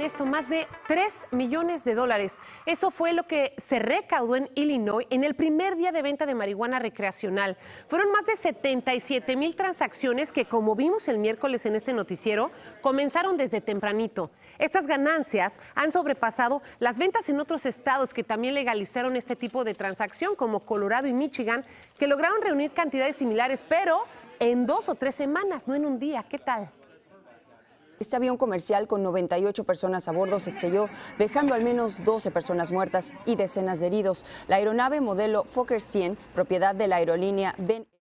Esto, más de 3 millones de dólares. Eso fue lo que se recaudó en Illinois en el primer día de venta de marihuana recreacional. Fueron más de 77 mil transacciones que, como vimos el miércoles en este noticiero, comenzaron desde tempranito. Estas ganancias han sobrepasado las ventas en otros estados que también legalizaron este tipo de transacción, como Colorado y Michigan, que lograron reunir cantidades similares, pero en dos o tres semanas, no en un día. ¿Qué tal? Este avión comercial con 98 personas a bordo se estrelló, dejando al menos 12 personas muertas y decenas de heridos. La aeronave modelo Fokker 100, propiedad de la aerolínea Ben